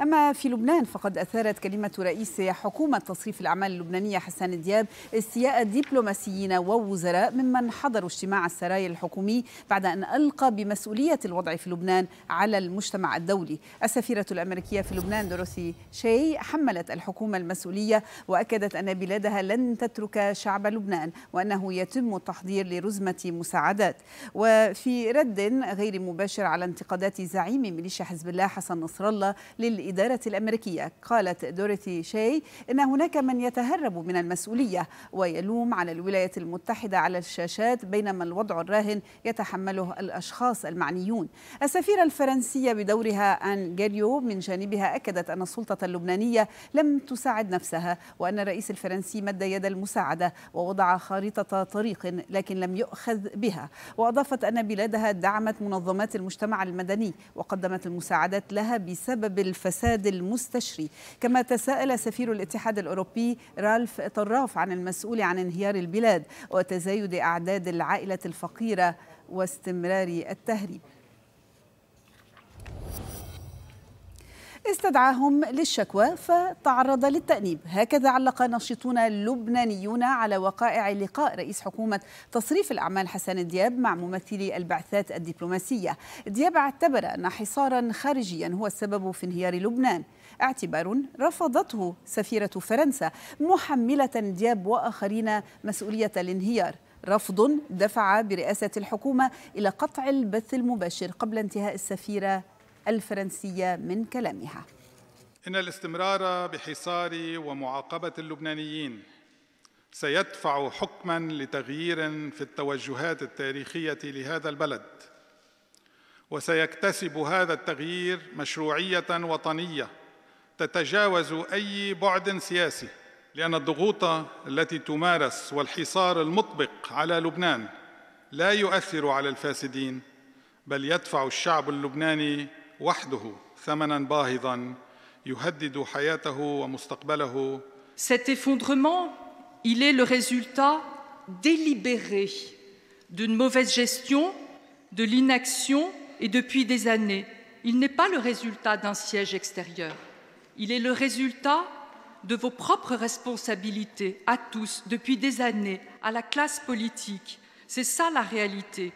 أما في لبنان فقد أثارت كلمة رئيس حكومة تصريف الأعمال اللبنانية حسان دياب استياء دبلوماسيين ووزراء ممن حضروا اجتماع السرايا الحكومي بعد أن ألقى بمسؤولية الوضع في لبنان على المجتمع الدولي السفيرة الأمريكية في لبنان دروسي شي حملت الحكومة المسؤولية وأكدت أن بلادها لن تترك شعب لبنان وأنه يتم التحضير لرزمة مساعدات وفي رد غير مباشر على انتقادات زعيم ميليشيا حزب الله حسن نصر الله لل الإدارة الأمريكية قالت دوريثي شاي إن هناك من يتهرب من المسؤولية ويلوم على الولايات المتحدة على الشاشات بينما الوضع الراهن يتحمله الأشخاص المعنيون السفيرة الفرنسية بدورها أن جاريو من جانبها أكدت أن السلطة اللبنانية لم تساعد نفسها وأن الرئيس الفرنسي مد يد المساعدة ووضع خارطة طريق لكن لم يؤخذ بها وأضافت أن بلادها دعمت منظمات المجتمع المدني وقدمت المساعدات لها بسبب الفساد الفساد المستشري كما تساءل سفير الاتحاد الأوروبي رالف طراف عن المسؤول عن انهيار البلاد وتزايد أعداد العائلة الفقيرة واستمرار التهريب استدعاهم للشكوى فتعرض للتأنيب هكذا علق ناشطون لبنانيون على وقائع لقاء رئيس حكومة تصريف الأعمال حسن دياب مع ممثلي البعثات الدبلوماسية دياب اعتبر أن حصارا خارجيا هو السبب في انهيار لبنان اعتبار رفضته سفيرة فرنسا محملة دياب وآخرين مسؤولية الانهيار رفض دفع برئاسة الحكومة إلى قطع البث المباشر قبل انتهاء السفيرة الفرنسية من كلامها إن الاستمرار بحصار ومعاقبة اللبنانيين سيدفع حكما لتغيير في التوجهات التاريخية لهذا البلد وسيكتسب هذا التغيير مشروعية وطنية تتجاوز أي بعد سياسي لأن الضغوط التي تمارس والحصار المطبق على لبنان لا يؤثر على الفاسدين بل يدفع الشعب اللبناني Cet effondrement, il est le résultat délibéré d'une mauvaise gestion, de l'inaction et depuis des années. Il n'est pas le résultat d'un siège extérieur. Il est le résultat de vos propres responsabilités à tous depuis des années, à la classe politique. C'est ça la réalité.